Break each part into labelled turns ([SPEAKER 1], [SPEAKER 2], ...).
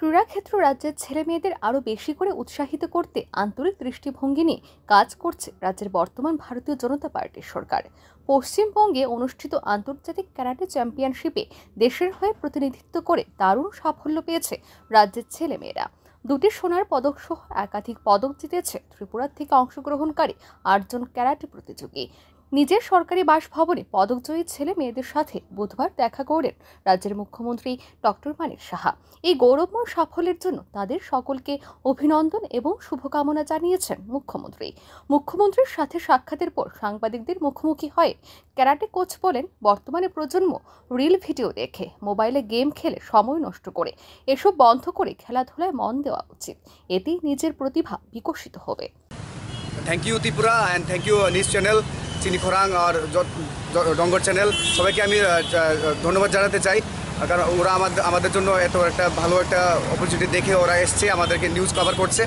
[SPEAKER 1] ক্রীড়াক্ষেত্র রাজ্যের ছেলে মেয়েদের আরও বেশি করে উৎসাহিত করতে আন্তরিক দৃষ্টিভঙ্গি নিয়ে কাজ করছে রাজ্যের বর্তমান ভারতীয় জনতা পার্টির সরকার পশ্চিমবঙ্গে অনুষ্ঠিত আন্তর্জাতিক ক্যারাটে চ্যাম্পিয়নশিপে দেশের হয়ে প্রতিনিধিত্ব করে দারুণ সাফল্য পেয়েছে রাজ্যের ছেলেমেয়েরা দুটি সোনার পদকসহ একাধিক পদক জিতেছে ত্রিপুরার থেকে অংশগ্রহণকারী আটজন ক্যারাটে প্রতিযোগী নিজের সরকারি বাসভবনে পদকজয়ী ছেলে মেয়েদের সাথে বুধবার দেখা করেন রাজ্যের মুখ্যমন্ত্রী ডক্টর মানিক সাহা এই গৌরবময় সাফল্যের জন্য তাদের সকলকে অভিনন্দন এবং শুভকামনা জানিয়েছেন মুখ্যমন্ত্রী মুখ্যমন্ত্রীর সাথে সাক্ষাতের পর সাংবাদিকদের মুখোমুখি হয়ে ক্যারাটে কোচ বলেন বর্তমানে প্রজন্ম রিল ভিডিও দেখে মোবাইলে গেম খেলে সময় নষ্ট করে এসব বন্ধ করে খেলাধুলায় মন দেওয়া উচিত এতেই নিজের প্রতিভা বিকশিত হবে
[SPEAKER 2] thank you Tripura and thank you news channel Chini Khorang R ডঙ্গর channel সবাইকে আমি ধন্যবাদ জানাতে চাই কারণ ওরা আমাদের আমাদের জন্য এত একটা ভালো একটা অপরচুনিটি দেখে ওরা এসছে আমাদেরকে নিউজ কভার করছে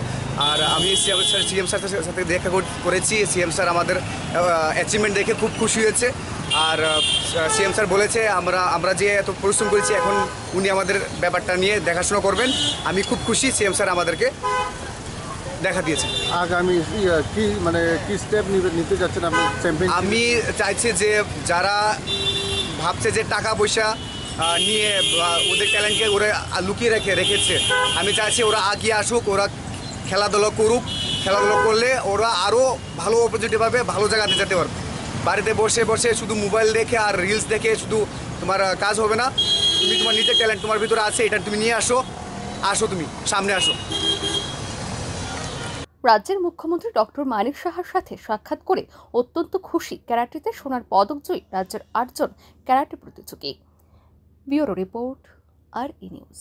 [SPEAKER 2] আর আমি সিএম স্যার সিএম স্যার সাথে দেখা করেছি সিএম স্যার আমাদের অ্যাচিভমেন্ট দেখে খুব খুশি হয়েছে আর সিএম স্যার বলেছে আমরা আমরা যে এত পরিশ্রম করেছি এখন উনি আমাদের ব্যাপারটা নিয়ে দেখাশোনা করবেন আমি খুব খুশি সিএম স্যার আমাদেরকে দেখা দিয়েছে আগামী কি মানে কি স্টেপ নিতে যাচ্ছেন আপনি আমি চাইছি যে যারা ভাবছে যে টাকা পয়সা নিয়ে ওদের ট্যালেন্টকে ওরা লুকিয়ে রেখে রেখেছে আমি চাইছি ওরা আগিয়ে আসুক ওরা খেলাধুলা করুক খেলাধুলো করলে ওরা আরও ভালো অপরচুনিটি পাবে ভালো জায়গাতে যেতে পারবে বাড়িতে বসে বসে শুধু মোবাইল দেখে আর রিলস দেখে শুধু তোমার কাজ হবে না তুমি তোমার নিজের ট্যালেন্ট তোমার ভিতরে আছে এটা তুমি নিয়ে আসো আসো তুমি সামনে আসো
[SPEAKER 1] রাজ্যের মুখ্যমন্ত্রী ডক্টর মানিক সাহার সাথে সাক্ষাৎ করে অত্যন্ত খুশি ক্যারাটেতে সোনার পদক জয়ী রাজ্যের আটজন ক্যারাটে প্রতিযোগী bureau report R E news